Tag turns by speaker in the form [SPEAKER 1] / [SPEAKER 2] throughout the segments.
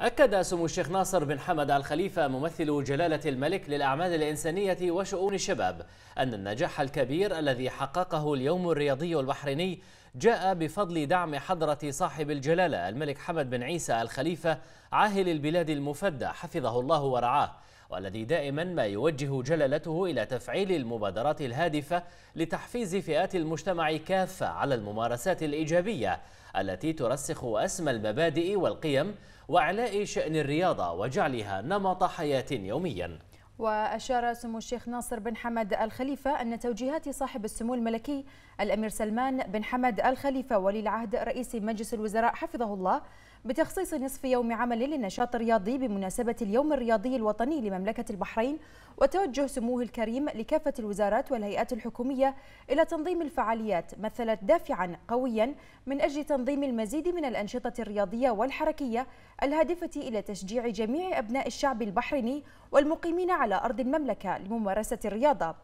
[SPEAKER 1] أكد سمو الشيخ ناصر بن حمد الخليفة ممثل جلالة الملك للأعمال الإنسانية وشؤون الشباب أن النجاح الكبير الذي حققه اليوم الرياضي البحريني جاء بفضل دعم حضرة صاحب الجلالة الملك حمد بن عيسى الخليفة عاهل البلاد المفدى حفظه الله ورعاه والذي دائما ما يوجه جلالته إلى تفعيل المبادرات الهادفة لتحفيز فئات المجتمع كافة على الممارسات الإيجابية التي ترسخ أسمى المبادئ والقيم وإعلاء شأن الرياضة وجعلها نمط حياة يومياً
[SPEAKER 2] وأشار سمو الشيخ ناصر بن حمد الخليفة أن توجيهات صاحب السمو الملكي الأمير سلمان بن حمد الخليفة ولي العهد رئيس مجلس الوزراء حفظه الله بتخصيص نصف يوم عمل للنشاط الرياضي بمناسبة اليوم الرياضي الوطني لمملكة البحرين وتوجه سموه الكريم لكافة الوزارات والهيئات الحكومية إلى تنظيم الفعاليات مثلت دافعا قويا من أجل تنظيم المزيد من الأنشطة الرياضية والحركية الهادفة إلى تشجيع جميع أبناء الشعب البحريني والمقيمين على أرض المملكة لممارسة الرياضة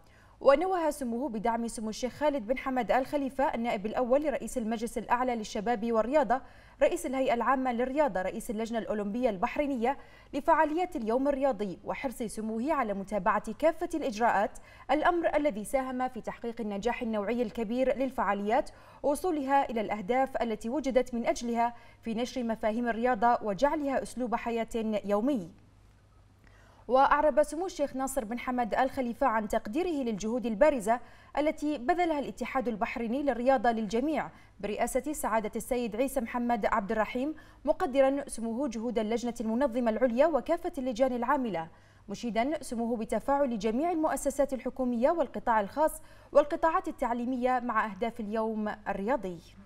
[SPEAKER 2] ونوه سموه بدعم سمو الشيخ خالد بن حمد آل خليفة النائب الأول لرئيس المجلس الأعلى للشباب والرياضة رئيس الهيئة العامة للرياضة رئيس اللجنة الأولمبية البحرينية لفعاليات اليوم الرياضي وحرص سموه على متابعة كافة الإجراءات الأمر الذي ساهم في تحقيق النجاح النوعي الكبير للفعاليات ووصولها إلى الأهداف التي وجدت من أجلها في نشر مفاهيم الرياضة وجعلها أسلوب حياة يومي وأعرب سمو الشيخ ناصر بن حمد الخليفة عن تقديره للجهود البارزة التي بذلها الاتحاد البحريني للرياضة للجميع برئاسة سعادة السيد عيسى محمد عبد الرحيم مقدرا سموه جهود اللجنة المنظمة العليا وكافة اللجان العاملة مشيدا سموه بتفاعل جميع المؤسسات الحكومية والقطاع الخاص والقطاعات التعليمية مع أهداف اليوم الرياضي